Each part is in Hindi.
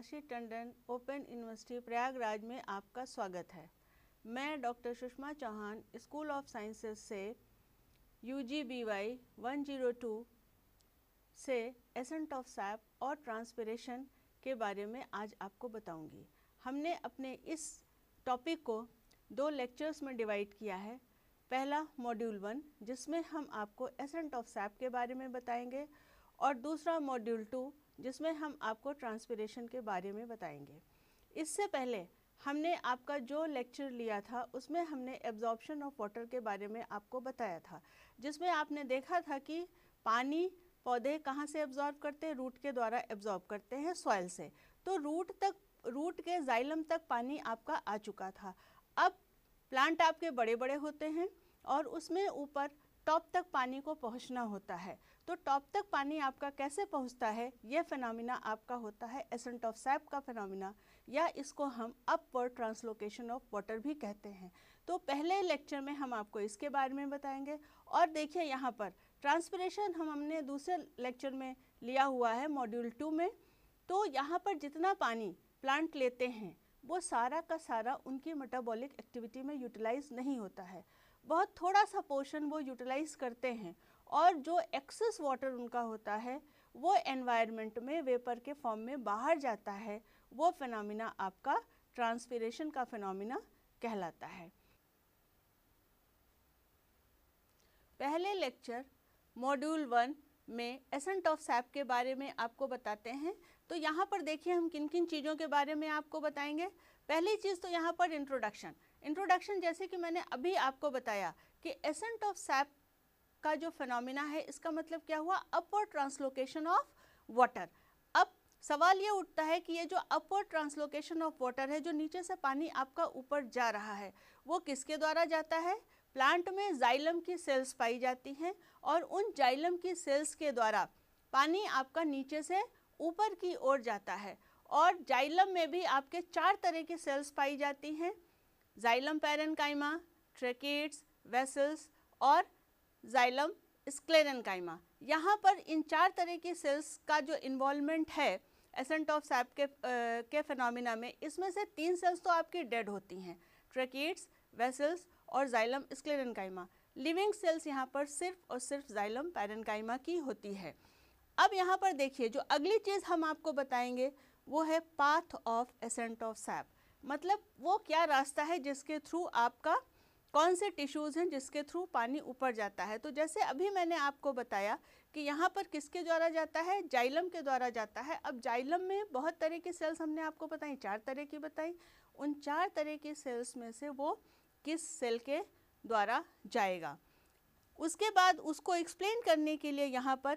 काशी टंडन ओपन यूनिवर्सिटी प्रयागराज में आपका स्वागत है मैं doctor Sushma Chauhan school of sciences से U G B Y one zero two से एसेंट ऑफ सैप और ट्रांसपरेशन के बारे में आज आपको बताऊंगी। हमने अपने इस टॉपिक को दो लेक्चर्स में डिवाइड किया है पहला मॉड्यूल वन जिसमें हम आपको एसेंट ऑफ सैप के बारे में बताएंगे और दूसरा मॉड्यूल टू जिसमें हम आपको ट्रांसपीरेशन के बारे में बताएंगे इससे पहले हमने आपका जो लेक्चर लिया था उसमें हमने एब्जॉर्बशन ऑफ वाटर के बारे में आपको बताया था जिसमें आपने देखा था कि पानी पौधे कहाँ से एब्जॉर्ब करते हैं रूट के द्वारा एब्जॉर्ब करते हैं सॉइल से तो रूट तक रूट के जाइलम तक पानी आपका आ चुका था अब प्लांट आपके बड़े बड़े होते हैं और उसमें ऊपर टॉप तक पानी को पहुंचना होता है तो टॉप तक पानी आपका कैसे पहुंचता है यह फिनोमिना आपका होता है एसेंट ऑफ सैप का फिनोमिना या इसको हम अपवर्ड ट्रांसलोकेशन ऑफ वाटर भी कहते हैं तो पहले लेक्चर में हम आपको इसके बारे में बताएंगे और देखिए यहाँ पर ट्रांसपरेशन हम हमने दूसरे लेक्चर में लिया हुआ है मॉड्यूल टू में तो यहाँ पर जितना पानी प्लांट लेते हैं वो सारा का सारा उनकी मेटाबॉलिक एक्टिविटी में यूटिलाइज नहीं होता है बहुत थोड़ा सा पोर्शन वो यूटिलाइज करते हैं और जो एक्सेस वाटर उनका होता है वो एनवायरनमेंट में वेपर के फॉर्म में बाहर जाता है वो फिनमिना आपका ट्रांसपीरेशन का फिनमिना कहलाता है पहले लेक्चर मॉड्यूल वन में एसेंट ऑफ सैप के बारे में आपको बताते हैं तो यहाँ पर देखिए हम किन किन चीज़ों के बारे में आपको बताएंगे पहली चीज़ तो यहाँ पर इंट्रोडक्शन इंट्रोडक्शन जैसे कि मैंने अभी आपको बताया कि एसेंट ऑफ सैप का जो फिनमिना है इसका मतलब क्या हुआ अपवर्ड ट्रांसलोकेशन ऑफ वाटर अब सवाल ये उठता है कि ये जो अपवर्ड ट्रांसलोकेशन ऑफ वाटर है जो नीचे से पानी आपका ऊपर जा रहा है वो किसके द्वारा जाता है प्लांट में जाइलम की सेल्स पाई जाती हैं और उन जाइलम की सेल्स के द्वारा पानी आपका नीचे से ऊपर की ओर जाता है और जाइलम में भी आपके चार तरह की सेल्स पाई जाती हैं xylem parenchyma tracheids vessels और xylem स्क्लेरेनकाइमा यहाँ पर इन चार तरह की सेल्स का जो इन्वॉलमेंट है एसेंट ऑफ सैप के आ, के फिनोमिना में इसमें से तीन सेल्स तो आपकी डेड होती हैं ट्रेकिट्स वेसल्स और जाइलम स्क्लेरनकाइमा लिविंग सेल्स यहाँ पर सिर्फ और सिर्फ जाइलम पैरेनकाइमा की होती है अब यहाँ पर देखिए जो अगली चीज़ हम आपको बताएंगे वो है path of ascent of sap मतलब वो क्या रास्ता है जिसके थ्रू आपका कौन से टिश्यूज़ हैं जिसके थ्रू पानी ऊपर जाता है तो जैसे अभी मैंने आपको बताया कि यहाँ पर किसके द्वारा जाता है जाइलम के द्वारा जाता है अब जाइलम में बहुत तरह की सेल्स हमने आपको बताई चार तरह की बताई उन चार तरह की सेल्स में से वो किस सेल के द्वारा जाएगा उसके बाद उसको एक्सप्लेन करने के लिए यहाँ पर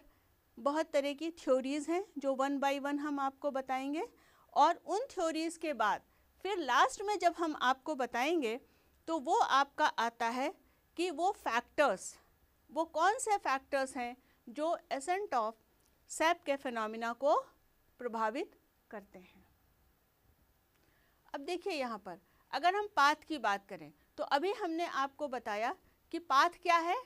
बहुत तरह की थ्योरीज़ हैं जो वन बाई वन हम आपको बताएंगे और उन थ्योरीज़ के बाद फिर लास्ट में जब हम आपको बताएंगे तो वो आपका आता है कि वो फैक्टर्स वो कौन से फैक्टर्स हैं जो एसेंट ऑफ सेप के फिनमिना को प्रभावित करते हैं अब देखिए यहाँ पर अगर हम पाथ की बात करें तो अभी हमने आपको बताया कि पाथ क्या है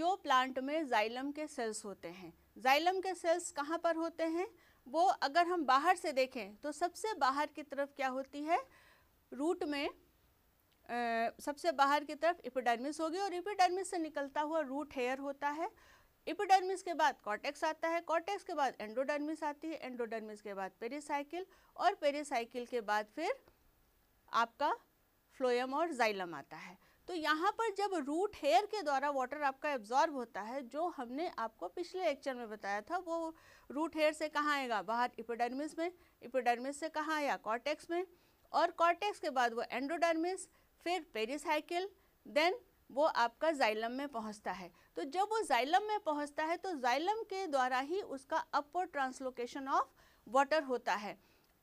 जो प्लांट में जाइलम के सेल्स होते हैं जाइलम के सेल्स कहाँ पर होते हैं वो अगर हम बाहर से देखें तो सबसे बाहर की तरफ क्या होती है रूट में आ, सबसे बाहर की तरफ इपिडर्मिस होगी और इपिडर्मिस से निकलता हुआ रूट हेयर होता है इपिडर्मिस के बाद कॉटेक्स आता है कॉटेक्स के बाद एंडोडर्मिस आती है एंडोडर्मिस के बाद पेरिसाइकिल और पेरिसाइकिल के बाद फिर आपका फ्लोयम और जाइलम आता है तो यहाँ पर जब रूट हेयर के द्वारा वाटर आपका एब्जॉर्ब होता है जो हमने आपको पिछले लेक्चर में बताया था वो रूट हेयर से कहाँ आएगा बाहर इपोडर्मिस में इपोडर्मिस से कहाँ आया कॉर्टेक्स में और कॉर्टेक्स के बाद वो एंड्रोडर्मिस फिर पेरिसाइकिल देन वो आपका जाइलम में पहुंचता है तो जब वो जाइलम में पहुंचता है तो जाइलम के द्वारा ही उसका अपवर्ड ट्रांसलोकेशन ऑफ वाटर होता है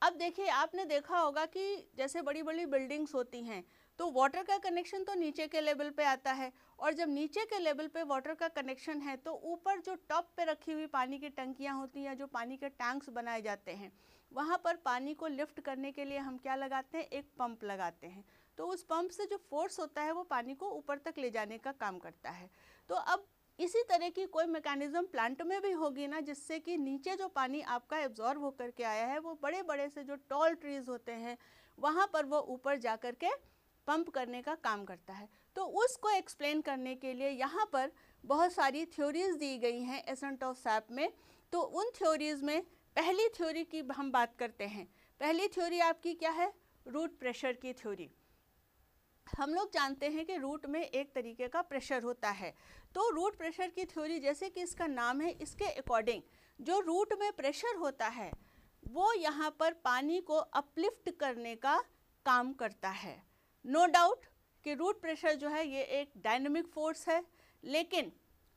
अब देखिए आपने देखा होगा कि जैसे बड़ी बड़ी बिल्डिंग्स होती हैं तो वाटर का कनेक्शन तो नीचे के लेवल पे आता है और जब नीचे के लेवल पे वाटर का कनेक्शन है तो ऊपर जो टॉप पे रखी हुई पानी की टंकियाँ होती हैं जो पानी के टैंक्स बनाए जाते हैं वहाँ पर पानी को लिफ्ट करने के लिए हम क्या लगाते हैं एक पंप लगाते हैं तो उस पंप से जो फोर्स होता है वो पानी को ऊपर तक ले जाने का काम करता है तो अब इसी तरह की कोई मैकेनिज़्म प्लांट में भी होगी ना जिससे कि नीचे जो पानी आपका एब्जॉर्ब होकर के आया है वो बड़े बड़े से जो टॉल ट्रीज़ होते हैं वहाँ पर वो ऊपर जा कर के पंप करने का काम करता है तो उसको एक्सप्लेन करने के लिए यहाँ पर बहुत सारी थ्योरीज दी गई हैं एसेंट ऑफ सैप में तो उन थ्योरीज में पहली थ्योरी की हम बात करते हैं पहली थ्योरी आपकी क्या है रूट प्रेशर की थ्योरी हम लोग जानते हैं कि रूट में एक तरीके का प्रेशर होता है तो रूट प्रेशर की थ्योरी जैसे कि इसका नाम है इसके अकॉर्डिंग जो रूट में प्रेशर होता है वो यहाँ पर पानी को अपलिफ्ट करने का काम करता है नो डाउट कि रूट प्रेशर जो है ये एक डायनेमिक फोर्स है लेकिन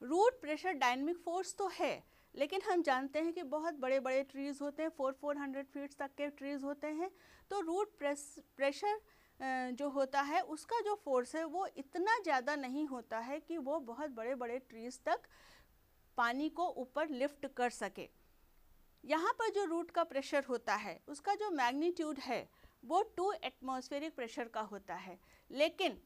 रूट प्रेशर डायनेमिक फोर्स तो है लेकिन हम जानते हैं कि बहुत बड़े बड़े ट्रीज़ होते हैं फोर फोर हंड्रेड फीट्स तक के ट्रीज़ होते हैं तो रूट प्रेशर जो होता है उसका जो फोर्स है वो इतना ज़्यादा नहीं होता है कि वो बहुत बड़े बड़े ट्रीज़ तक पानी को ऊपर लिफ्ट कर सके यहाँ पर जो रूट का प्रेशर होता है उसका जो मैग्नीट्यूड है वो टू एटमॉस्फेरिक प्रेशर का होता है लेकिन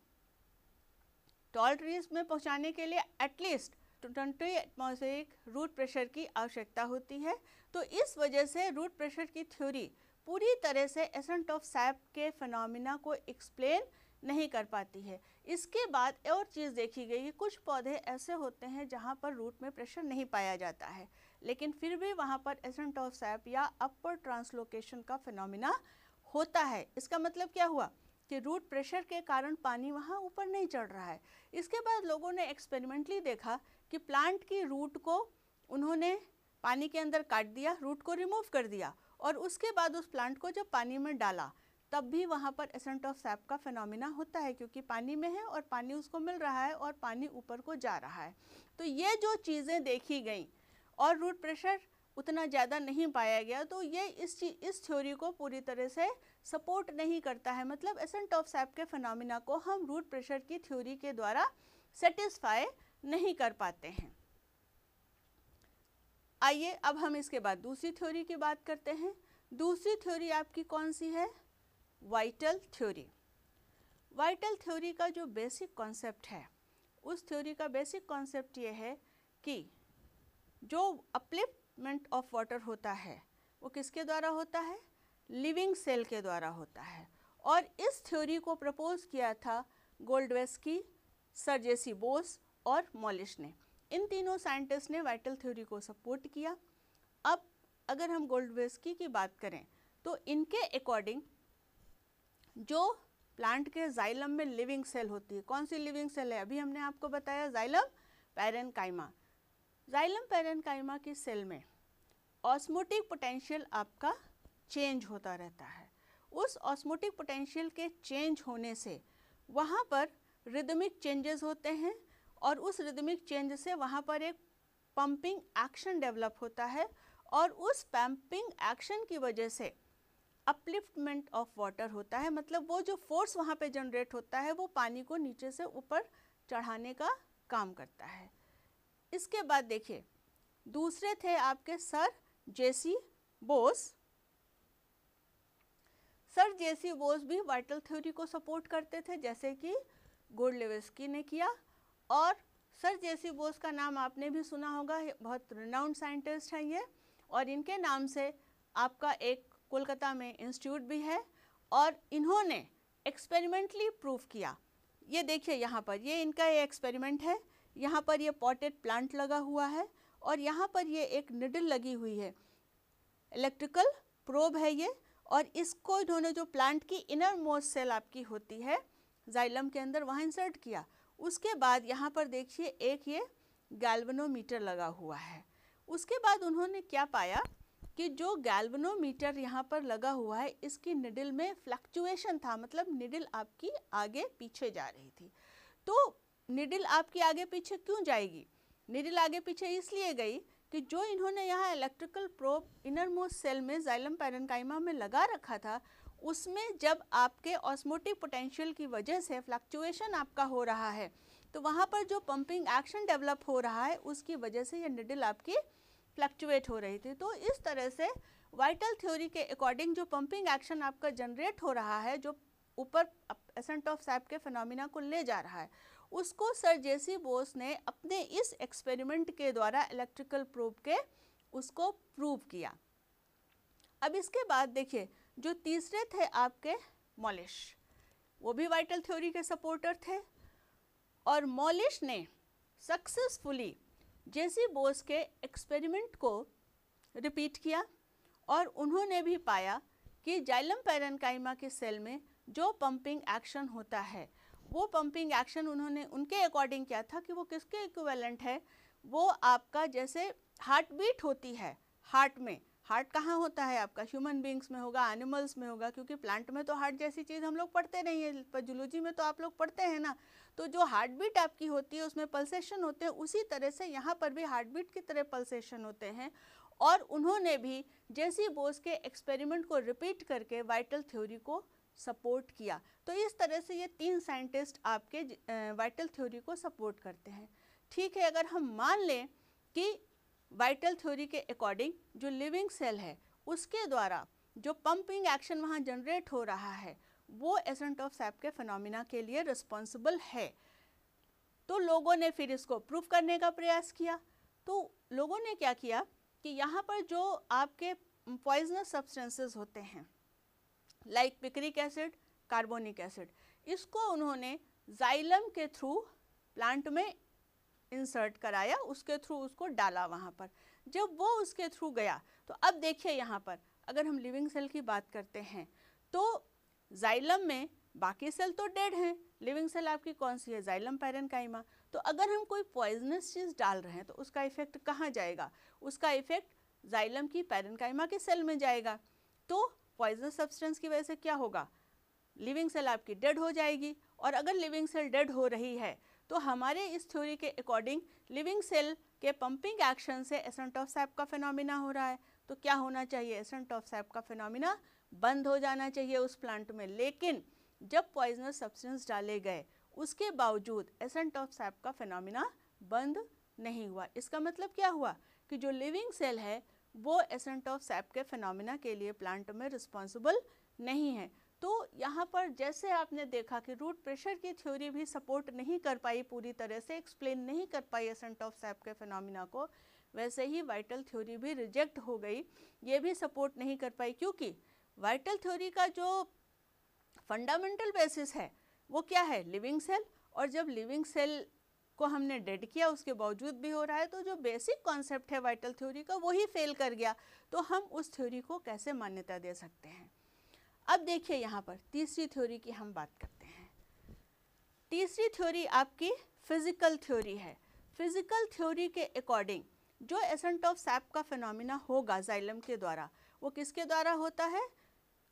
टॉल ट्रीज में पहुंचाने के लिए at least twenty atmospheric root pressure की आवश्यकता होती है तो इस वजह से रूट प्रेशर की थ्योरी पूरी तरह से एसेंट ऑफ सैप के फिनोमिना को एक्सप्लेन नहीं कर पाती है इसके बाद और चीज़ देखी गई कि कुछ पौधे ऐसे होते हैं जहाँ पर रूट में प्रेशर नहीं पाया जाता है लेकिन फिर भी वहाँ पर एसेंट ऑफ सैप या अपर ट्रांसलोकेशन का फिनोमिना होता है इसका मतलब क्या हुआ कि रूट प्रेशर के कारण पानी वहाँ ऊपर नहीं चढ़ रहा है इसके बाद लोगों ने एक्सपेरिमेंटली देखा कि प्लांट की रूट को उन्होंने पानी के अंदर काट दिया रूट को रिमूव कर दिया और उसके बाद उस प्लांट को जब पानी में डाला तब भी वहाँ पर एसेंट ऑफ सैप का फिनोमिना होता है क्योंकि पानी में है और पानी उसको मिल रहा है और पानी ऊपर को जा रहा है तो ये जो चीज़ें देखी गई और रूट प्रेशर उतना ज़्यादा नहीं पाया गया तो ये इस चीज इस थ्योरी को पूरी तरह से सपोर्ट नहीं करता है मतलब एसेंट ऑफ सैप के फिनमिना को हम रूट प्रेशर की थ्योरी के द्वारा सेटिस्फाई नहीं कर पाते हैं आइए अब हम इसके बाद दूसरी थ्योरी की बात करते हैं दूसरी थ्योरी आपकी कौन सी है वाइटल थ्योरी वाइटल थ्योरी का जो बेसिक कॉन्सेप्ट है उस थ्योरी का बेसिक कॉन्सेप्ट ये है कि जो अपलिफ्टमेंट ऑफ वाटर होता है वो किसके द्वारा होता है लिविंग सेल के द्वारा होता है और इस थ्योरी को प्रपोज किया था गोल्डवेस्की सर जेसी बोस और मॉलिश ने इन तीनों साइंटिस्ट ने वाइटल थ्योरी को सपोर्ट किया अब अगर हम गोल्डवेस्की की बात करें तो इनके अकॉर्डिंग जो प्लांट के जाइलम में लिविंग सेल होती है कौन सी लिविंग सेल है अभी हमने आपको बताया xylem parenchyma xylem parenchyma की सेल में ऑस्मोटिक पोटेंशियल आपका चेंज होता रहता है उस ऑस्मोटिक पोटेंशियल के चेंज होने से वहाँ पर रिदमिक चेंजेस होते हैं और उस रिदमिक चेंज से वहाँ पर एक पंपिंग एक्शन डेवलप होता है और उस पंपिंग एक्शन की वजह से अपलिफ्टमेंट ऑफ वाटर होता है मतलब वो जो फोर्स वहाँ पे जनरेट होता है वो पानी को नीचे से ऊपर चढ़ाने का काम करता है इसके बाद देखिए दूसरे थे आपके sir JC Bose sir JC Bose भी वाइटल थ्योरी को सपोर्ट करते थे जैसे कि गोडलेवेस्की ने किया और सर जेसी बोस का नाम आपने भी सुना होगा बहुत रिनाउंड साइंटिस्ट हैं ये और इनके नाम से आपका एक कोलकाता में इंस्टीट्यूट भी है और इन्होंने एक्सपेरिमेंटली प्रूफ किया ये देखिए यहाँ पर ये इनका ये एक्सपेरिमेंट है यहाँ पर ये पॉटेड प्लांट लगा हुआ है और यहाँ पर ये एक निडल लगी हुई है इलेक्ट्रिकल प्रोब है ये और इसको इन्होंने जो प्लांट की इनर मोस्ट सेल आपकी होती है जाइलम के अंदर वहाँ इंसर्ट किया उसके बाद यहाँ पर देखिए एक ये गैल्वनोमीटर लगा हुआ है उसके बाद उन्होंने क्या पाया कि जो गैल्वनोमीटर यहाँ पर लगा हुआ है इसकी निडल में फ्लक्चुएशन था मतलब निडल आपकी आगे पीछे जा रही थी तो निडिल आपकी आगे पीछे क्यों जाएगी निडिल आगे पीछे इसलिए गई कि जो इन्होंने यहाँ electrical probe innermost cell में जाइलम पैरनकाइमा में लगा रखा था उसमें जब आपके ऑस्मोटिक पोटेंशियल की वजह से फ्लक्चुएशन आपका हो रहा है तो वहाँ पर जो पंपिंग एक्शन डेवलप हो रहा है उसकी वजह से यह निडिल आपकी फ्लक्चुएट हो रही थी तो इस तरह से वाइटल थ्योरी के अकॉर्डिंग जो पंपिंग एक्शन आपका जनरेट हो रहा है जो ऊपर एसेंट ऑफ सैप के फिनोमिना को ले जा रहा है उसको सर जेसी बोस ने अपने इस एक्सपेरिमेंट के द्वारा इलेक्ट्रिकल प्रूफ के उसको प्रूव किया अब इसके बाद देखिए जो तीसरे थे आपके मॉलिश वो भी वाइटल थ्योरी के सपोर्टर थे और मॉलिश ने सक्सेसफुली जेसी बोस के एक्सपेरिमेंट को रिपीट किया और उन्होंने भी पाया कि जाइलम पैरनकाइमा के सेल में जो पंपिंग एक्शन होता है वो पंपिंग एक्शन उन्होंने उनके अकॉर्डिंग क्या था कि वो किसके इक्वेलेंट है वो आपका जैसे हार्ट बीट होती है हार्ट में हार्ट कहाँ होता है आपका ह्यूमन बींग्स में होगा एनिमल्स में होगा क्योंकि प्लांट में तो हार्ट जैसी चीज़ हम लोग पढ़ते नहीं है पर जुलोजी में तो आप लोग पढ़ते हैं ना तो जो हार्ट बीट आपकी होती है उसमें पल्सेशन होते हैं उसी तरह से यहाँ पर भी हार्ट बीट की तरह पल्सेशन होते हैं और उन्होंने भी जैसी बोस के एक्सपेरिमेंट को रिपीट करके वाइटल थ्योरी को सपोर्ट किया तो इस तरह से ये तीन साइंटिस्ट आपके वाइटल थ्योरी को सपोर्ट करते हैं ठीक है अगर हम मान लें कि वाइटल थ्योरी के अकॉर्डिंग जो लिविंग सेल है उसके द्वारा जो पंपिंग एक्शन वहाँ जनरेट हो रहा है वो एसेंट ऑफ सैप के फिनोमिना के लिए रिस्पॉन्सिबल है तो लोगों ने फिर इसको प्रूव करने का प्रयास किया तो लोगों ने क्या किया कि यहाँ पर जो आपके पॉइजनस सब्सटेंसेस होते हैं like picric acid carbonic acid इसको उन्होंने जाइलम के थ्रू प्लांट में इंसर्ट कराया उसके थ्रू उसको डाला वहाँ पर जब वो उसके थ्रू गया तो अब देखिए यहाँ पर अगर हम लिविंग सेल की बात करते हैं तो जाइलम में बाकी सेल तो डेड हैं लिविंग सेल आपकी कौन सी है जाइलम पैरनकाइमा तो अगर हम कोई पॉइजनस चीज़ डाल रहे हैं तो उसका इफेक्ट कहाँ जाएगा उसका इफेक्ट जाइलम की पैरनकाइमा के सेल में जाएगा तो पॉइजनस सब्सटेंस की वजह से क्या होगा लिविंग सेल आपकी डेड हो जाएगी और अगर लिविंग सेल डेड हो रही है तो हमारे इस थ्योरी के अकॉर्डिंग लिविंग सेल के पंपिंग एक्शन से एसेंट ऑफ सैप का फिनोमिना हो रहा है तो क्या होना चाहिए एसेंट ऑफ सैप का फिनोमिना बंद हो जाना चाहिए उस प्लांट में लेकिन जब पॉइजनस सब्सटेंस डाले गए उसके बावजूद एसेंट ऑफ सैप का फिनोमिना बंद नहीं हुआ इसका मतलब क्या हुआ कि जो लिविंग सेल है वो एसेंट ऑफ सैप के फिनमिना के लिए प्लांट में रिस्पॉन्सिबल नहीं है तो यहाँ पर जैसे आपने देखा कि रूट प्रेशर की थ्योरी भी सपोर्ट नहीं कर पाई पूरी तरह से एक्सप्लेन नहीं कर पाई एसेंट ऑफ सैप के फिनमिना को वैसे ही वाइटल थ्योरी भी रिजेक्ट हो गई ये भी सपोर्ट नहीं कर पाई क्योंकि वाइटल थ्योरी का जो फंडामेंटल बेसिस है वो क्या है लिविंग सेल और जब लिविंग सेल को हमने डेड किया उसके बावजूद भी हो रहा है तो जो बेसिक कॉन्सेप्ट है वाइटल थ्योरी का वही फेल कर गया तो हम उस थ्योरी को कैसे मान्यता दे सकते हैं अब देखिए यहाँ पर तीसरी थ्योरी की हम बात करते हैं तीसरी थ्योरी आपकी फिजिकल थ्योरी है फिजिकल थ्योरी के अकॉर्डिंग जो एसेंट ऑफ सैप का फिनोमिना होगा जाइलम के द्वारा वो किसके द्वारा होता है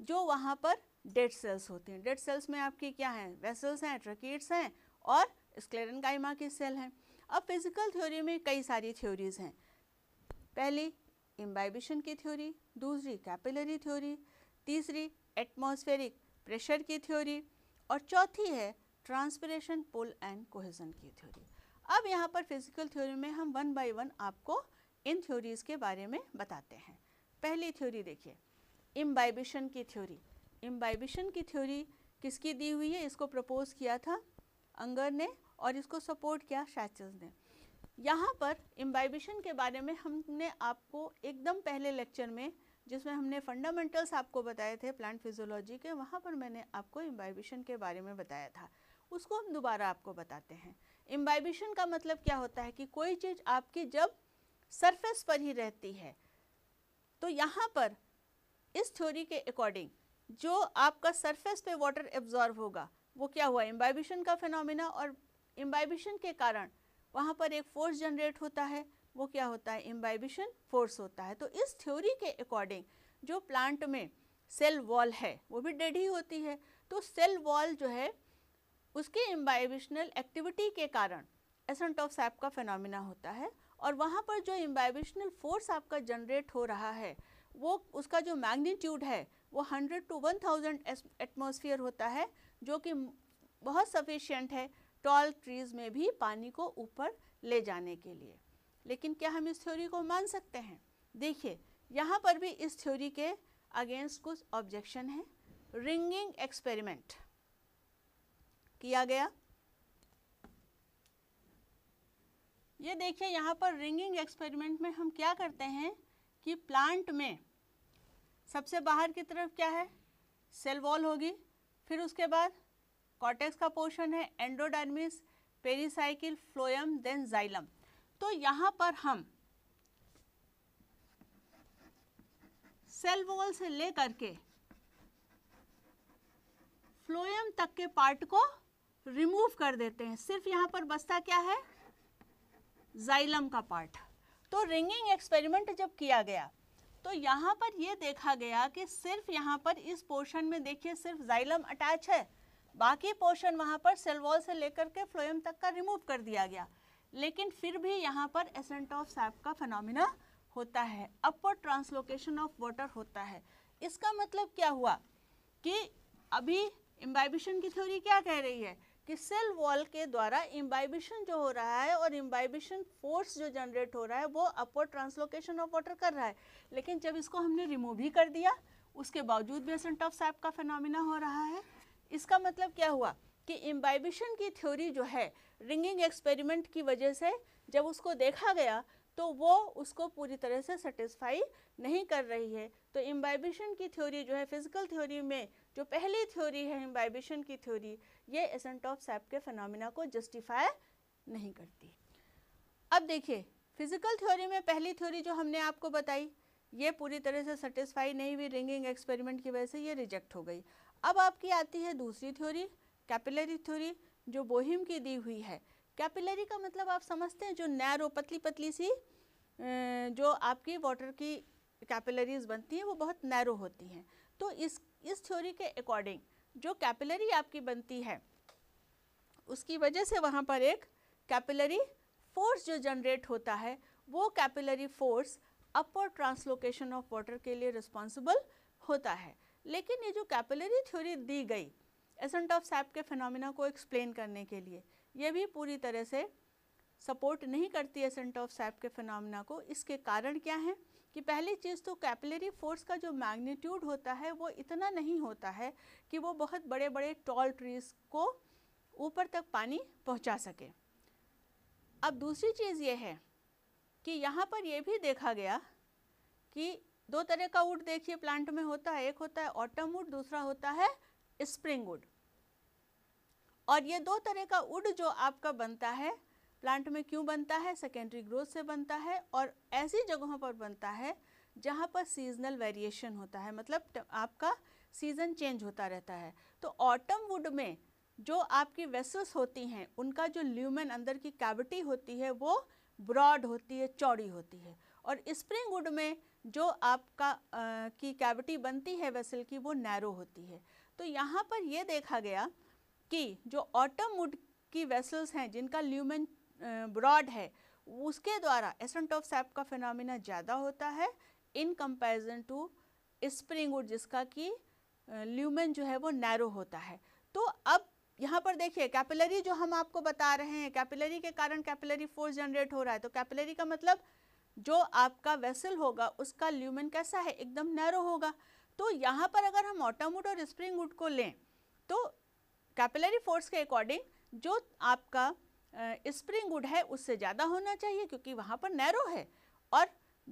जो वहाँ पर डेड सेल्स होते हैं डेड सेल्स में आपकी क्या हैं वेसल्स हैं ट्रकीट्स हैं और स्क्लेरन काइमा के सेल हैं अब फिजिकल थ्योरी में कई सारी थ्योरीज हैं पहली इम्बाइबिशन की थ्योरी दूसरी कैपिलरी थ्योरी तीसरी एटमॉस्फेरिक प्रेशर की थ्योरी और चौथी है ट्रांसपरेशन पुल एंड कोहेजन की थ्योरी अब यहाँ पर फिजिकल थ्योरी में हम वन बाय वन आपको इन थ्योरीज़ के बारे में बताते हैं पहली थ्योरी देखिए इम्बाइबिशन की थ्योरी इम्बाइबिशन की थ्योरी किसकी दी हुई है इसको प्रपोज किया था अंगर ने और इसको सपोर्ट किया शैचेस ने यहाँ पर इम्बाइबिशन के बारे में हमने आपको एकदम पहले लेक्चर में जिसमें हमने फंडामेंटल्स आपको बताए थे प्लांट फिजोलॉजी के वहाँ पर मैंने आपको इम्बाइबिशन के बारे में बताया था उसको हम दोबारा आपको बताते हैं इम्बाइबिशन का मतलब क्या होता है कि कोई चीज़ आपकी जब सरफेस पर ही रहती है तो यहाँ पर इस थ्योरी के अकॉर्डिंग जो आपका सरफेस पे वाटर एब्जॉर्व होगा वो क्या हुआ इम्बाइबिशन का फिनोमिना और इम्बाइबिशन के कारण वहाँ पर एक फोर्स जनरेट होता है वो क्या होता है इम्बाइबिशन फोर्स होता है तो इस थ्योरी के अकॉर्डिंग जो प्लांट में सेल वॉल है वो भी डेड ही होती है तो सेल वॉल जो है उसके इम्बाइबिशनल एक्टिविटी के कारण एसेंट ऑफ सैप का फेनोमिना होता है और वहाँ पर जो इम्बाइबिशनल फोर्स आपका जनरेट हो रहा है वो उसका जो मैग्नीट्यूड है वो 100 टू 1000 एटमोसफियर होता है जो कि बहुत सफिशियंट है टॉल ट्रीज में भी पानी को ऊपर ले जाने के लिए लेकिन क्या हम इस थ्योरी को मान सकते हैं देखिए यहाँ पर भी इस थ्योरी के अगेंस्ट कुछ ऑब्जेक्शन है रिंगिंग एक्सपेरिमेंट किया गया ये देखिए यहाँ पर रिंगिंग एक्सपेरिमेंट में हम क्या करते हैं कि प्लांट में सबसे बाहर की तरफ क्या है सेल वॉल होगी फिर उसके बाद कॉर्टेक्स का पोर्शन है endodermis pericycle phloem then xylem तो यहाँ पर हम सेल वॉल से लेकर के फ्लोयम तक के पार्ट को रिमूव कर देते हैं सिर्फ यहाँ पर बसता क्या है जाइलम का पार्ट तो रिंगिंग एक्सपेरिमेंट जब किया गया तो यहाँ पर यह देखा गया कि सिर्फ यहाँ पर इस पोर्शन में देखिए सिर्फ जाइलम अटैच है बाकी पोर्शन वहाँ पर सेल वॉल से लेकर के फ्लोएम तक का रिमूव कर दिया गया लेकिन फिर भी यहाँ पर एसेंट ऑफ सैप का फिनोमिना होता है अपर ट्रांसलोकेशन ऑफ वाटर होता है इसका मतलब क्या हुआ कि अभी इम्बाइबिशन की थ्योरी क्या कह रही है कि सेल वॉल के द्वारा इम्बाइबिशन जो हो रहा है और इम्बाइबिशन फोर्स जो जनरेट हो रहा है वो अपर ट्रांसलोकेशन ऑफ वाटर कर रहा है लेकिन जब इसको हमने रिमूव ही कर दिया उसके बावजूद भी एसेंट ऑफ सैप का फेनोमिना हो रहा है इसका मतलब क्या हुआ कि इम्बाइबिशन की थ्योरी जो है रिंगिंग एक्सपेरिमेंट की वजह से जब उसको देखा गया तो वो उसको पूरी तरह से सेटिस्फाई नहीं कर रही है तो इम्बाइबिशन की थ्योरी जो है फिजिकल थ्योरी में जो पहली थ्योरी है इम्बाइबिशन की थ्योरी ये एसेंट ऑफ सैप के फिनमिना को जस्टिफाई नहीं करती अब देखिए फिजिकल थ्योरी में पहली थ्योरी जो हमने आपको बताई ये पूरी तरह से सेटिस्फाई नहीं हुई रिंगिंग एक्सपेरिमेंट की वजह से ये रिजेक्ट हो गई अब आपकी आती है दूसरी थ्योरी कैपिलरी थ्योरी जो बोहिम की दी हुई है कैपिलरी का मतलब आप समझते हैं जो नैरो पतली पतली सी जो आपकी वाटर की कैपिलरीज बनती हैं वो बहुत नैरो होती हैं तो इस इस थ्योरी के अकॉर्डिंग जो कैपिलरी आपकी बनती है उसकी वजह से वहाँ पर एक कैपिलरी फोर्स जो जनरेट होता है वो capillary force upper translocation of water के लिए रिस्पॉन्सिबल होता है लेकिन ये जो कैपिलरी थ्योरी दी गई एसेंट ऑफ सैप के फिनोमिना को एक्सप्लेन करने के लिए ये भी पूरी तरह से सपोर्ट नहीं करती एसेंट ऑफ सैप के फिनोमिना को इसके कारण क्या है कि पहली चीज़ तो कैपिलरी फोर्स का जो मैग्नीट्यूड होता है वो इतना नहीं होता है कि वो बहुत बड़े बड़े टॉल ट्रीज़ को ऊपर तक पानी पहुंचा सके अब दूसरी चीज़ ये है कि यहाँ पर यह भी देखा गया कि दो तरह का वुड देखिए प्लांट में होता है एक होता है ऑटम वुड दूसरा होता है स्प्रिंग वुड और ये दो तरह का वुड जो आपका बनता है प्लांट में क्यों बनता है सेकेंडरी ग्रोथ से बनता है और ऐसी जगहों पर बनता है जहाँ पर सीजनल वेरिएशन होता है मतलब आपका सीज़न चेंज होता रहता है तो ऑटम वुड में जो आपकी वेसल्स होती हैं उनका जो ल्यूमेन अंदर की कैविटी होती है वो ब्रॉड होती है चौड़ी होती है और स्प्रिंग वुड में जो आपका आ, की कैविटी बनती है वेसल की वो नैरो होती है तो यहाँ पर ये देखा गया कि जो ऑटम वुड की वेसल्स हैं जिनका ल्यूमन ब्रॉड है उसके द्वारा एसेंट ऑफ सैप का फिनमिना ज़्यादा होता है in comparison to spring wood जिसका कि ल्यूमन जो है वो नैरो होता है तो अब यहाँ पर देखिए कैपिलरी जो हम आपको बता रहे हैं कैपिलरी के कारण कैपिलरी फोर्स जनरेट हो रहा है तो कैपिलरी का मतलब जो आपका वेसल होगा उसका ल्यूमेन कैसा है एकदम नैरो होगा तो यहाँ पर अगर हम ऑटामुड और स्प्रिंग वुड को लें तो कैपिलरी फोर्स के अकॉर्डिंग जो आपका स्प्रिंग वुड है उससे ज़्यादा होना चाहिए क्योंकि वहाँ पर नैरो है और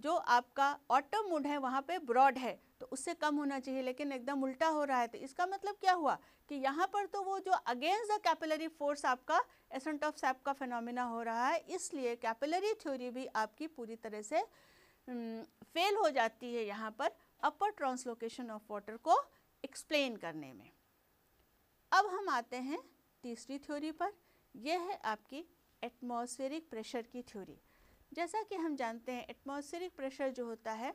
जो आपका ऑटम वुड है वहाँ पे ब्रॉड है तो उससे कम होना चाहिए लेकिन एकदम उल्टा हो रहा है तो इसका मतलब क्या हुआ कि यहाँ पर तो वो जो अगेंस्ट द कैपिलरी फोर्स आपका एसेंट ऑफ सैप का फिनोमिना हो रहा है इसलिए कैपिलरी थ्योरी भी आपकी पूरी तरह से फेल हो जाती है यहाँ पर अपर ट्रांसलोकेशन ऑफ वाटर को एक्सप्लेन करने में अब हम आते हैं तीसरी थ्योरी पर यह है आपकी एटमॉस्फेरिक प्रेशर की थ्योरी जैसा कि हम जानते हैं एटमॉस्फेरिक प्रेशर जो होता है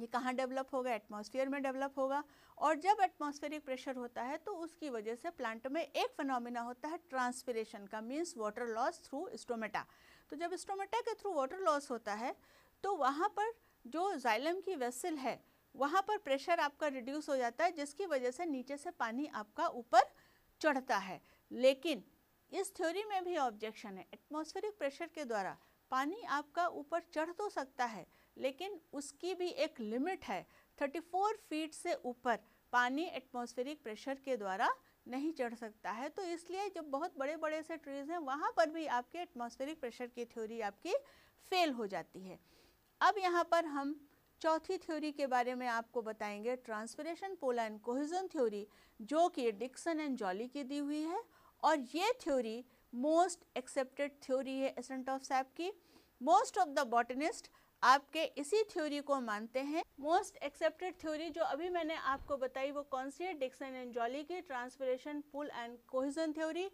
ये कहाँ डेवलप होगा एटमॉस्फेयर में डेवलप होगा और जब एटमॉस्फेरिक प्रेशर होता है तो उसकी वजह से प्लांट में एक फिनोमिना होता है ट्रांसपिरेशन का means water loss through stomata तो जब स्टोमेटा के थ्रू वाटर लॉस होता है तो वहाँ पर जो जाइलम की वेसल है वहाँ पर प्रेशर आपका रिड्यूस हो जाता है जिसकी वजह से नीचे से पानी आपका ऊपर चढ़ता है लेकिन इस थ्योरी में भी ऑब्जेक्शन है एटमॉस्फेरिक प्रेशर के द्वारा पानी आपका ऊपर चढ़ तो सकता है लेकिन उसकी भी एक लिमिट है 34 फीट से ऊपर पानी एटमॉस्फेरिक प्रेशर के द्वारा नहीं चढ़ सकता है तो इसलिए जब बहुत बड़े बड़े से ट्रीज़ हैं वहाँ पर भी आपके एटमॉस्फेरिक प्रेशर की थ्योरी आपकी फेल हो जाती है अब यहाँ पर हम चौथी थ्योरी के बारे में आपको बताएंगे transpiration pull and cohesion theory जो कि डिक्सन एंड जॉली की दी हुई है और ये थ्योरी मोस्ट एक्सेप्टेड थ्योरी है एसेंट ऑफ सैप की मोस्ट ऑफ द बॉटनिस्ट आपके इसी थ्योरी को मानते हैं मोस्ट एक्सेप्टेड थ्योरी जो अभी मैंने आपको बताई वो कौन सी है डिक्सन एंड जॉली की transpiration pull and cohesion theory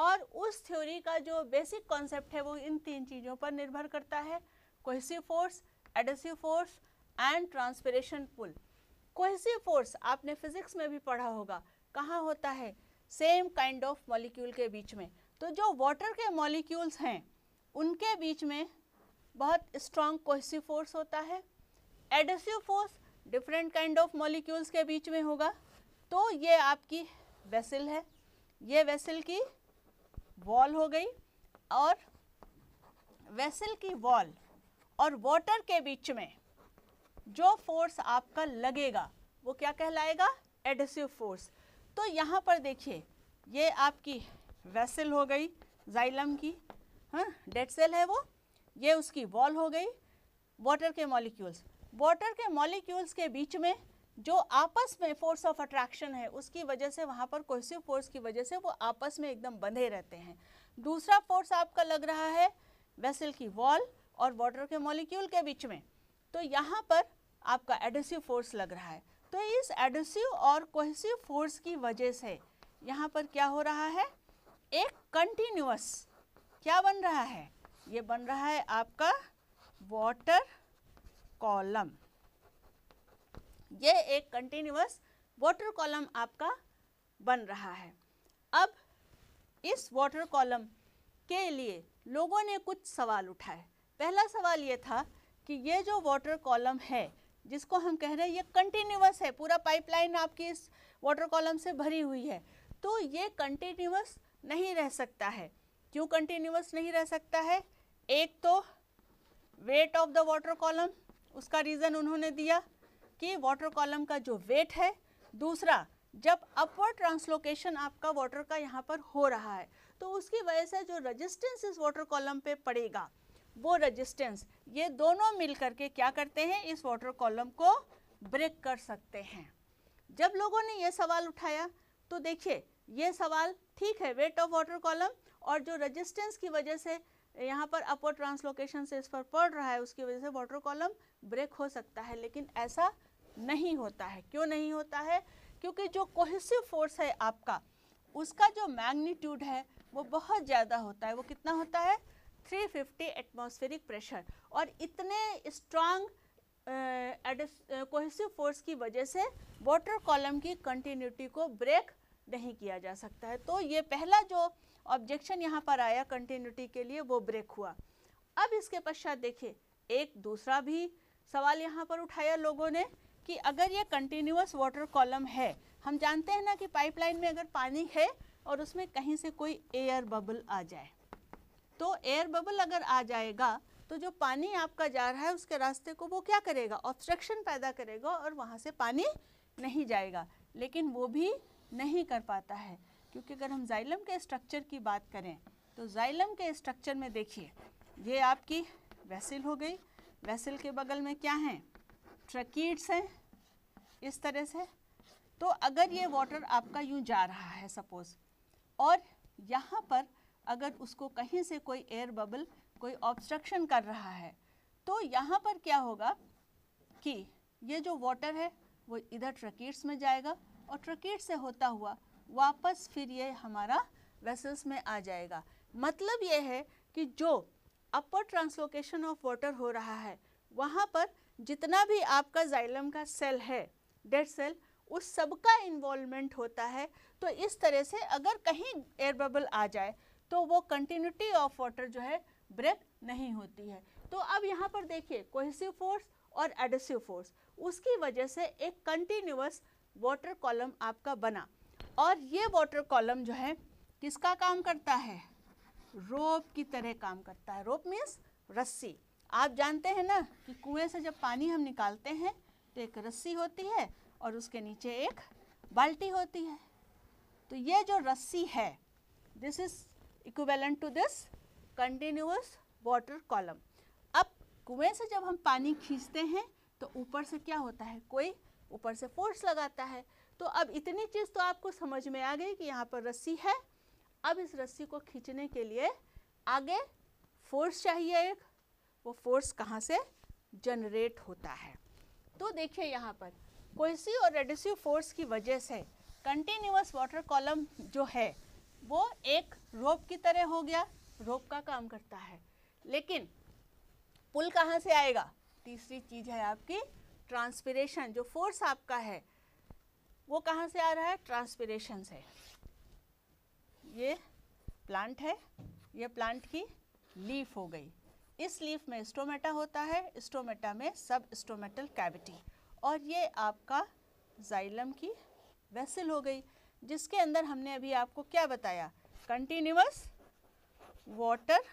और उस थ्योरी का जो बेसिक कॉन्सेप्ट है वो इन तीन चीज़ों पर निर्भर करता है cohesive force adhesive force and transpiration pull cohesive force आपने फिजिक्स में भी पढ़ा होगा कहाँ होता है सेम काइंड ऑफ मॉलिक्यूल के बीच में तो जो वाटर के मॉलिक्यूल्स हैं उनके बीच में बहुत स्ट्रांग कोहसिव फोर्स होता है adhesive force different kind of molecules के बीच में होगा तो ये आपकी वेसल है ये वेसल की वॉल हो गई और वेसल की वॉल और वाटर के बीच में जो फोर्स आपका लगेगा वो क्या कहलाएगा एडेसिव फोर्स तो यहाँ पर देखिए ये आपकी वेसल हो गई जाइलम की हाँ डेड सेल है वो ये उसकी वॉल हो गई वाटर के मॉलिक्यूल्स वाटर के मॉलिक्यूल्स के बीच में जो आपस में फोर्स ऑफ अट्रैक्शन है उसकी वजह से वहाँ पर कोसिव फोर्स की वजह से वो आपस में एकदम बंधे रहते हैं दूसरा फोर्स आपका लग रहा है वेसल की वॉल और वाटर के मॉलिक्यूल के बीच में तो यहाँ पर आपका एडोसिव फोर्स लग रहा है तो इस एडोसिव और कोहसिव फोर्स की वजह से यहाँ पर क्या हो रहा है एक कंटिन्यूस क्या बन रहा है ये बन रहा है आपका वाटर कॉलम ये एक कंटिन्यूस वाटर कॉलम आपका बन रहा है अब इस वाटर कॉलम के लिए लोगों ने कुछ सवाल उठाए पहला सवाल ये था कि ये जो वाटर कॉलम है जिसको हम कह रहे हैं ये कंटिन्यूस है पूरा पाइपलाइन आपकी इस वाटर कॉलम से भरी हुई है तो ये कंटिन्यूस नहीं रह सकता है क्यों कंटिन्यूस नहीं रह सकता है एक तो weight of the water column उसका रीज़न उन्होंने दिया कि वाटर कॉलम का जो वेट है दूसरा जब अपवर्ड ट्रांसलोकेशन आपका वाटर का यहाँ पर हो रहा है तो उसकी वजह से जो रजिस्टेंस इस वाटर कॉलम पे पड़ेगा वो रजिस्टेंस ये दोनों मिल करके क्या करते हैं इस वाटर कॉलम को ब्रेक कर सकते हैं जब लोगों ने ये सवाल उठाया तो देखिए ये सवाल ठीक है वेट ऑफ वाटर कॉलम और जो रजिस्टेंस की वजह से यहाँ पर अपर ट्रांसलोकेशन से इस पर पड़ रहा है उसकी वजह से वाटर कॉलम ब्रेक हो सकता है लेकिन ऐसा नहीं होता है क्यों नहीं होता है क्योंकि जो कोहेसिव फोर्स है आपका उसका जो मैग्नीट्यूड है वो बहुत ज़्यादा होता है वो कितना होता है 350 फिफ्टी प्रेशर और इतने स्ट्रांग कोहेसिव फोर्स की वजह से वाटर कॉलम की कंटिन्यूटी को ब्रेक नहीं किया जा सकता है तो ये पहला जो ऑब्जेक्शन यहाँ पर आया कंटिन्यूटी के लिए वो ब्रेक हुआ अब इसके पश्चात देखिए एक दूसरा भी सवाल यहाँ पर उठाया लोगों ने कि अगर ये कंटिन्यूस वाटर कॉलम है हम जानते हैं ना कि पाइपलाइन में अगर पानी है और उसमें कहीं से कोई एयर बबल आ जाए तो एयर बबल अगर आ जाएगा तो जो पानी आपका जा रहा है उसके रास्ते को वो क्या करेगा ऑब्स्ट्रक्शन पैदा करेगा और वहाँ से पानी नहीं जाएगा लेकिन वो भी नहीं कर पाता है क्योंकि अगर हम जाइलम के स्ट्रक्चर की बात करें तो जाइलम के स्ट्रक्चर में देखिए ये आपकी वैसिल हो गई वैसिल के बगल में क्या हैं ट्रकीड्स हैं इस तरह से तो अगर ये वाटर आपका यूँ जा रहा है सपोज़ और यहाँ पर अगर उसको कहीं से कोई एयर बबल कोई ऑब्स्ट्रक्शन कर रहा है तो यहाँ पर क्या होगा कि ये जो वाटर है वो इधर ट्रकीट्स में जाएगा और ट्रकीट से होता हुआ वापस फिर ये हमारा वेसल्स में आ जाएगा मतलब ये है कि जो अपर ट्रांसलोकेशन ऑफ वाटर हो रहा है वहाँ पर जितना भी आपका जाइलम का सेल है डेड सेल उस सब का इन्वॉल्वमेंट होता है तो इस तरह से अगर कहीं एयर बबल आ जाए तो वो कंटिन्यूटी ऑफ वाटर जो है ब्रेक नहीं होती है तो अब यहाँ पर देखिए कोहेसिव फोर्स और एडेसिव फोर्स उसकी वजह से एक कंटिन्यूस वाटर कॉलम आपका बना और ये वाटर कॉलम जो है किसका काम करता है रोप की तरह काम करता है रोप मीन्स रस्सी आप जानते हैं ना कि कुएं से जब पानी हम निकालते हैं तो एक रस्सी होती है और उसके नीचे एक बाल्टी होती है तो ये जो रस्सी है this is equivalent to this continuous water column अब कुएं से जब हम पानी खींचते हैं तो ऊपर से क्या होता है कोई ऊपर से फोर्स लगाता है तो अब इतनी चीज़ तो आपको समझ में आ गई कि यहाँ पर रस्सी है अब इस रस्सी को खींचने के लिए आगे फोर्स चाहिए एक वो फोर्स कहाँ से जनरेट होता है तो देखिए यहाँ पर कोसी और रेडिसिव फोर्स की वजह से कंटिन्यूस वाटर कॉलम जो है वो एक रोप की तरह हो गया रोप का काम करता है लेकिन पुल कहाँ से आएगा तीसरी चीज़ है आपकी ट्रांसपिरेशन जो फोर्स आपका है वो कहाँ से आ रहा है ट्रांसपीरेशन से ये प्लांट है ये प्लांट की लीफ हो गई इस लीफ में स्टोमेटा होता है स्टोमेटा में सब स्टोमेटल कैविटी और ये आपका जाइलम की वेसल हो गई जिसके अंदर हमने अभी आपको क्या बताया कंटिन्यूस वाटर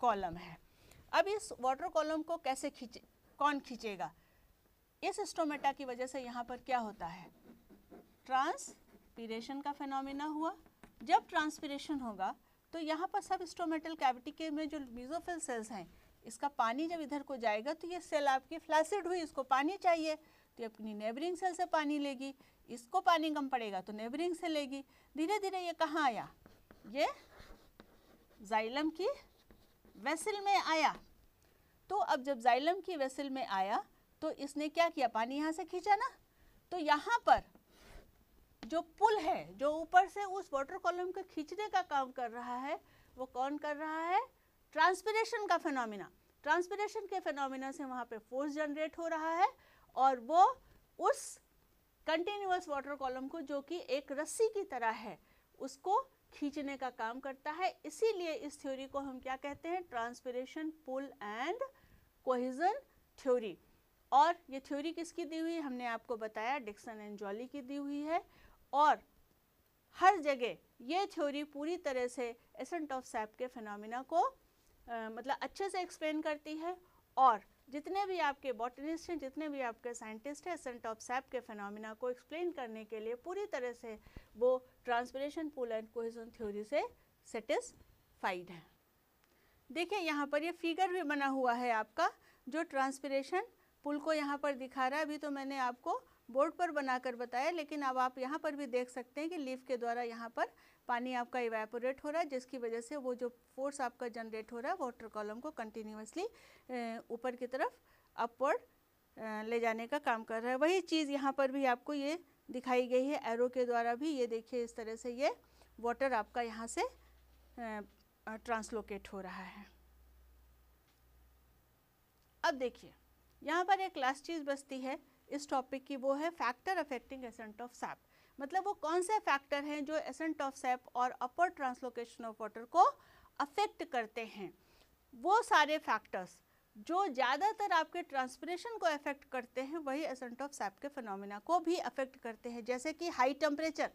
कॉलम है अब इस वाटर कॉलम को कैसे खींचे कौन खींचेगा इस स्टोमेटा की वजह से यहाँ पर क्या होता है ट्रांसपीरेशन का फेनोमिना हुआ जब ट्रांसपीरेशन होगा तो यहाँ पर सब स्टोमेटल कैविटी के में जो मीजोफिल सेल्स हैं इसका पानी जब इधर को जाएगा तो ये सेल आपकी फ्लैसिड हुई इसको पानी चाहिए तो अपनी नेबरिंग सेल से पानी लेगी इसको पानी कम पड़ेगा तो नेबरिंग से लेगी धीरे धीरे ये कहाँ आया ये जाइलम की वेसल में आया तो अब जब जाइलम की वेसल में आया तो इसने क्या किया पानी यहाँ से खींचा ना तो यहाँ पर जो पुल है जो ऊपर से उस वाटर कॉलम को खींचने का काम कर रहा है वो कौन कर रहा है ट्रांसपिरेशन का फेनोमिना ट्रांसपिरेशन के फेनोमिना से वहाँ पे फोर्स जनरेट हो रहा है और वो उस कंटिन्यूस वाटर कॉलम को जो कि एक रस्सी की तरह है उसको खींचने का काम करता है इसीलिए इस थ्योरी को हम क्या कहते हैं transpiration pull and cohesion theory और ये थ्योरी किसकी दी हुई हमने आपको बताया डिक्सन एंड जॉली की दी हुई है और हर जगह ये थ्योरी पूरी तरह से एसेंट ऑफ सैप के फिनमिना को आ, मतलब अच्छे से एक्सप्लेन करती है और जितने भी आपके बॉटनिस्ट हैं जितने भी आपके साइंटिस्ट हैं एसेंट ऑफ सैप के फिनमिना को एक्सप्लेन करने के लिए पूरी तरह से वो transpiration pull and cohesion theory से सेटिस्फाइड है देखिए यहाँ पर ये फिगर भी बना हुआ है आपका जो ट्रांसपरेशन पुल को यहाँ पर दिखा रहा है अभी तो मैंने आपको बोर्ड पर बनाकर बताया लेकिन अब आप यहाँ पर भी देख सकते हैं कि लीफ के द्वारा यहाँ पर पानी आपका इवेपोरेट हो रहा है जिसकी वजह से वो जो फोर्स आपका जनरेट हो रहा है वाटर कॉलम को कंटिन्यूसली ऊपर की तरफ अपवर्ड ले जाने का काम कर रहा है वही चीज़ यहाँ पर भी आपको ये दिखाई गई है एरो के द्वारा भी ये देखिए इस तरह से ये वाटर आपका यहाँ से ट्रांसलोकेट हो रहा है अब देखिए यहाँ पर एक लास्ट चीज़ बचती है इस टॉपिक की वो है factor affecting ascent of sap मतलब वो कौन से फैक्टर हैं जो एसेंट ऑफ सैप और अपर ट्रांसलोकेशन ऑफ वाटर को अफेक्ट करते हैं वो सारे फैक्टर्स जो ज़्यादातर आपके ट्रांसपरेशन को अफेक्ट करते हैं वही एसेंट ऑफ सैप के फिनमिना को भी अफेक्ट करते हैं जैसे कि हाई टेम्परेचर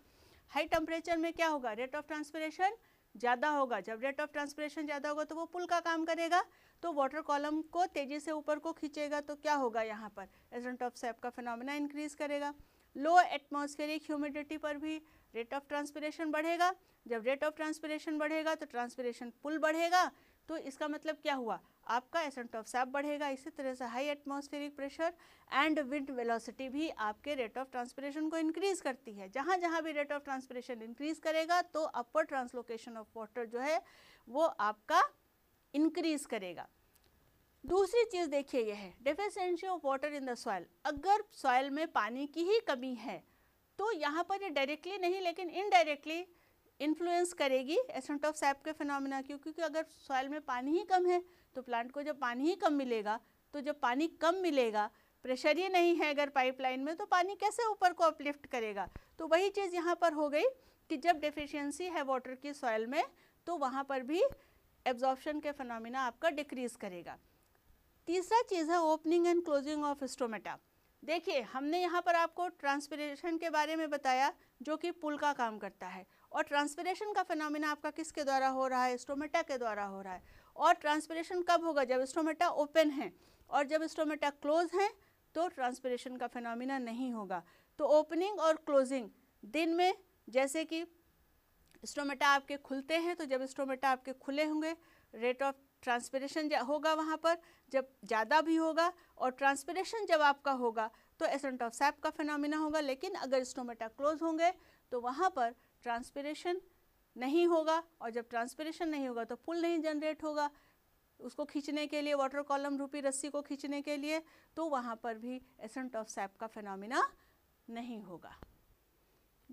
हाई टेम्परेचर में क्या होगा रेट ऑफ ट्रांसपरेशन ज़्यादा होगा जब रेट ऑफ ट्रांसपरेशन ज़्यादा होगा तो वो पुल का काम करेगा तो वाटर कॉलम को तेज़ी से ऊपर को खींचेगा तो क्या होगा यहाँ पर एजेंट ऑफ सेप का फिनमिना इंक्रीज़ करेगा लो एटमोस्फेरिक ह्यूमिडिटी पर भी रेट ऑफ ट्रांसपिरेशन बढ़ेगा जब रेट ऑफ ट्रांसपरेशन बढ़ेगा तो ट्रांसपरेशन पुल बढ़ेगा तो इसका मतलब क्या हुआ आपका एसेंट ऑफ सैप बढ़ेगा इसी तरह से high atmospheric pressure and wind velocity भी आपके रेट ऑफ ट्रांसपरेशन को इंक्रीज करती है जहाँ जहाँ भी रेट ऑफ ट्रांसपिरेशन इंक्रीज करेगा तो अपर ट्रांसलोकेशन ऑफ वाटर जो है वो आपका इंक्रीज करेगा दूसरी चीज़ देखिए यह है deficiency of water in the soil अगर सॉइल में पानी की ही कमी है तो यहाँ पर ये डायरेक्टली नहीं लेकिन इनडायरेक्टली इन्फ्लुएंस करेगी एसेंट ऑफ सैप के फिनमिना की क्योंकि अगर सॉइल में पानी ही कम है तो प्लांट को जब पानी ही कम मिलेगा तो जब पानी कम मिलेगा प्रेशर ही नहीं है अगर पाइपलाइन में तो पानी कैसे ऊपर को अपलिफ्ट करेगा तो वही चीज़ यहाँ पर हो गई कि जब डिफिशियंसी है वाटर की सॉइल में तो वहाँ पर भी एब्जॉर्प्शन के फनोमिना आपका डिक्रीज करेगा तीसरा चीज़ है opening and closing of stomata देखिए हमने यहाँ पर आपको ट्रांसपरेशन के बारे में बताया जो कि पुल का काम करता है और ट्रांसपरेशन का फिनोमिना आपका किसके द्वारा हो रहा है स्टोमेटा के द्वारा हो रहा है और ट्रांसपरेशन कब होगा जब स्टोमेटा ओपन है और जब स्टोमेटा क्लोज हैं तो ट्रांसपरेशन का फिनोमिना नहीं होगा तो ओपनिंग और क्लोजिंग दिन में जैसे कि स्टोमेटा आपके खुलते हैं तो जब स्टोमेटा आपके खुले होंगे रेट ऑफ ट्रांसपरेशन होगा वहाँ पर जब ज़्यादा भी होगा और ट्रांसपरेशन जब आपका होगा तो एसेंट ऑफ सैप का फिनमिना होगा लेकिन अगर स्टोमेटा क्लोज होंगे तो वहाँ पर ट्रांसपरेशन नहीं होगा और जब ट्रांसपरेशन नहीं होगा तो पुल नहीं जनरेट होगा उसको खींचने के लिए वाटर कॉलम रूपी रस्सी को खींचने के लिए तो वहाँ पर भी एसेंट ऑफ सैप का फिनमिना नहीं होगा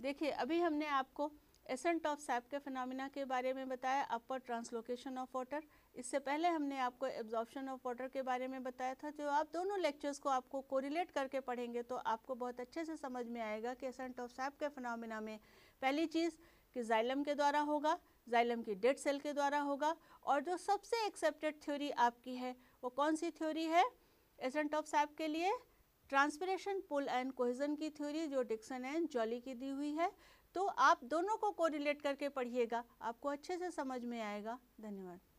देखिए अभी हमने आपको एसेंट ऑफ सैप के फिनमिना के बारे में बताया अपर ट्रांसलोकेशन ऑफ वाटर इससे पहले हमने आपको एब्जॉर्बन ऑफ वाटर के बारे में बताया था जो आप दोनों लेक्चर्स को आपको कोरिलेट करके पढ़ेंगे तो आपको बहुत अच्छे से समझ में आएगा कि एसेंट ऑफ सैप के फिनमिना में पहली चीज़ कि जाइलम के द्वारा होगा जाइलम की डेड सेल के द्वारा होगा और जो सबसे एक्सेप्टेड थ्योरी आपकी है वो कौन सी थ्योरी है एसेंट ऑफ सैप के लिए ट्रांसपरेशन पुल एंड कोहिजन की थ्योरी जो डिक्सन एंड जॉली की दी हुई है तो आप दोनों को कोरिलेट करके पढ़िएगा आपको अच्छे से समझ में आएगा धन्यवाद